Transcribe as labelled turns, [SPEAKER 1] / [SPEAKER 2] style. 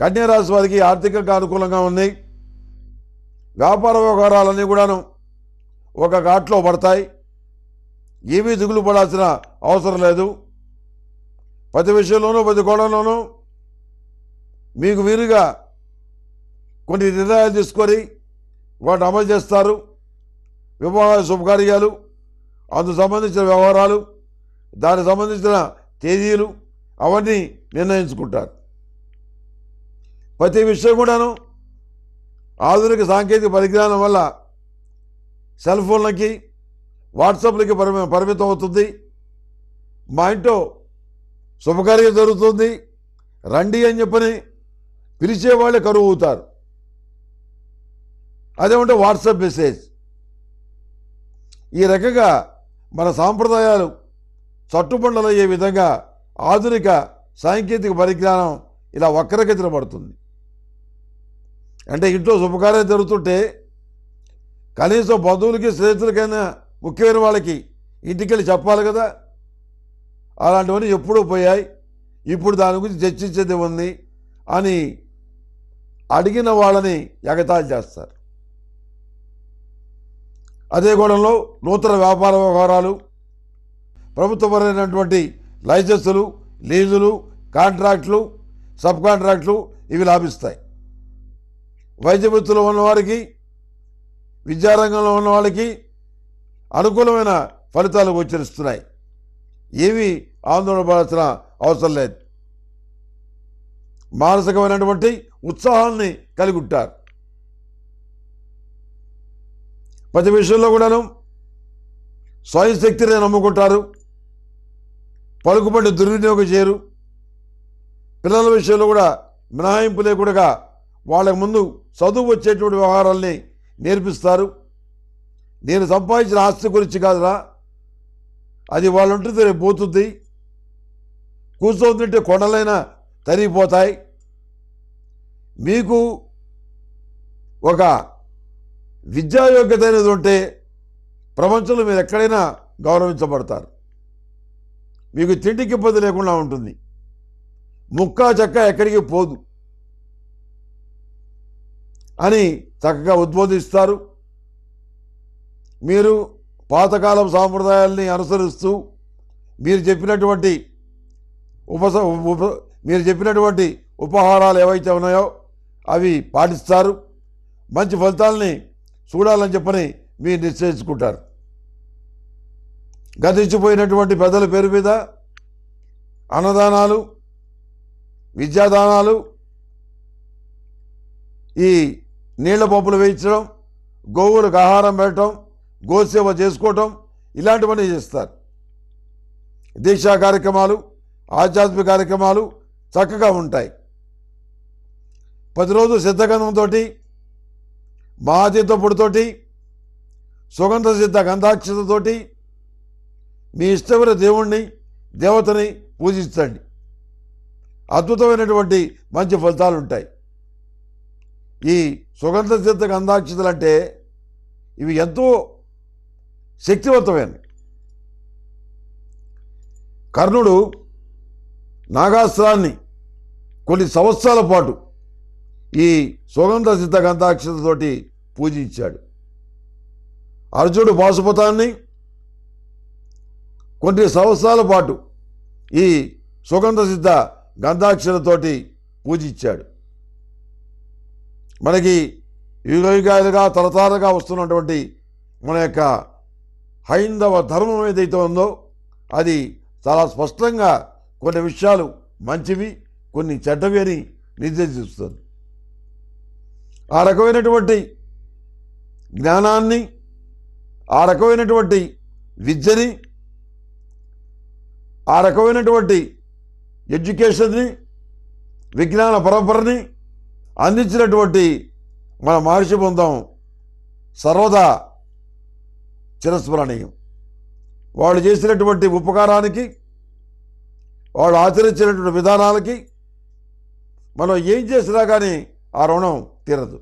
[SPEAKER 1] కన్యారాశి వారికి ఆర్థికంగా అనుకూలంగా ఉన్నాయి వ్యాపార వ్యవహారాలన్నీ కూడాను ఒక ఘాట్లో పడతాయి ఏమీ దిగులు పడాల్సిన అవసరం లేదు ప్రతి విషయంలోనూ ప్రతి కోణంలోనూ మీకు వీరుగా కొన్ని నిర్ణయాలు తీసుకొని వాటిని అమలు చేస్తారు వివాహ శుభకార్యాలు అందుకు సంబంధించిన వ్యవహారాలు దానికి సంబంధించిన తేదీలు అవన్నీ నిర్ణయించుకుంటారు ప్రతి విషయం కూడాను ఆధునిక సాంకేతిక పరిజ్ఞానం వల్ల సెల్ ఫోన్లకి వాట్సాప్లకి పరిమి పరిమితం అవుతుంది మా ఇంట్లో శుభకార్యం జరుగుతుంది రండి అని చెప్పని పిలిచేవాళ్ళే కరువు అవుతారు అదేమంటే వాట్సాప్ మెసేజ్ ఈ రకంగా మన సాంప్రదాయాలు చట్టుబండలయ్యే విధంగా ఆధునిక సాంకేతిక పరిజ్ఞానం ఇలా వక్రగతిన పడుతుంది అంటే ఇంట్లో శుభకార్యం జరుగుతుంటే కనీసం బంధువులకి స్నేహితులకైనా ముఖ్యమైన వాళ్ళకి ఇంటికెళ్ళి చెప్పాలి కదా అలాంటివన్నీ ఎప్పుడూ పోయాయి ఇప్పుడు దాని గురించి చర్చించేది ఉంది అని అడిగిన వాళ్ళని ఎగతాళి చేస్తారు అదే గోడంలో నూతన వ్యాపార వ్యవహారాలు ప్రభుత్వపరమైనటువంటి లైసెన్సులు లీజులు కాంట్రాక్టులు సబ్ కాంట్రాక్టులు ఇవి లాభిస్తాయి వైద్య వృత్తిలో ఉన్నవారికి విద్యారంగంలో ఉన్న వాళ్ళకి అనుకూలమైన ఫలితాలు గోచరిస్తున్నాయి ఏవి ఆందోళన పడాల్సిన అవసరం లేదు మానసికమైనటువంటి ఉత్సాహాన్ని కలిగి ఉంటారు ప్రతి విషయంలో కూడాను స్వయంశక్తిని నమ్ముకుంటారు పలుకుబడి దుర్వినియోగం చేయరు పిల్లల విషయంలో కూడా మినహాయింపు లేకుండా వాళ్ళకు ముందు చదువు వచ్చేటువంటి వ్యవహారాల్ని నేర్పిస్తారు నేను సంపాదించిన ఆస్తి గురించి కాదురా అది వాళ్ళు ఉంటుంది రేపు పోతుంది కూర్చోతుంటే కొండలైనా తరిగిపోతాయి మీకు ఒక విద్యాయోగ్యత అనేది ఉంటే ప్రపంచంలో మీరు ఎక్కడైనా గౌరవించబడతారు మీకు తిండికి ఇబ్బంది లేకుండా ఉంటుంది ముక్కా చెక్క ఎక్కడికి పోదు అని చక్కగా ఉద్బోధిస్తారు మీరు పాతకాలం సాంప్రదాయాల్ని అనుసరిస్తూ మీరు చెప్పినటువంటి ఉపస ఉప మీరు చెప్పినటువంటి ఉపహారాలు ఏవైతే ఉన్నాయో అవి పాటిస్తారు మంచి ఫలితాలని చూడాలని చెప్పని మీరు నిశ్చయించుకుంటారు గతించిపోయినటువంటి పెద్దల పేరు మీద అన్నదానాలు విద్యాదానాలు ఈ నీళ్ల పంపులు వేయించడం గోవులకు ఆహారం పెట్టడం గోసేవ చేసుకోవటం ఇలాంటివన్నీ చేస్తారు దీక్షా కార్యక్రమాలు ఆధ్యాత్మిక కార్యక్రమాలు చక్కగా ఉంటాయి ప్రతిరోజు సిద్ధగంధంతో మహాతీర్థ పొడితోటి సుగంధ సిద్ధ గంధాక్షతతోటి మీ ఇష్టమైన దేవుణ్ణి దేవతని పూజించండి అద్భుతమైనటువంటి మంచి ఫలితాలు ఉంటాయి ఈ సుగంధ సిద్ధ గంధాక్షతలు అంటే ఇవి ఎంతో శక్తివంతమైనవి కర్ణుడు నాగాస్త్రాన్ని కొన్ని సంవత్సరాల పాటు ఈ సుగంధ సిద్ధ గంధాక్షతతోటి పూజించాడు అర్జునుడు బాసుపతాన్ని కొన్ని సంవత్సరాల పాటు ఈ సుగంధ సిద్ధ గంధాక్షరతోటి పూజించాడు మనకి యుగ యుగాలుగా తరతరాలుగా వస్తున్నటువంటి మన యొక్క హైందవ ధర్మం ఏదైతే ఉందో అది చాలా స్పష్టంగా కొన్ని విషయాలు మంచివి కొన్ని చెడ్డవి అని నిర్దేశిస్తుంది ఆ రకమైనటువంటి జ్ఞానాన్ని ఆ రకమైనటువంటి విద్యని ఆ రకమైనటువంటి ఎడ్యుకేషన్ని విజ్ఞాన పరంపరని అందించినటువంటి మన మహర్షి బృందం సర్వదా చిరస్మరణీయం వాళ్ళు చేసినటువంటి ఉపకారానికి వాళ్ళు ఆచరించినటువంటి విధానాలకి మనం ఏం చేసినా కానీ ఆ రుణం తీరదు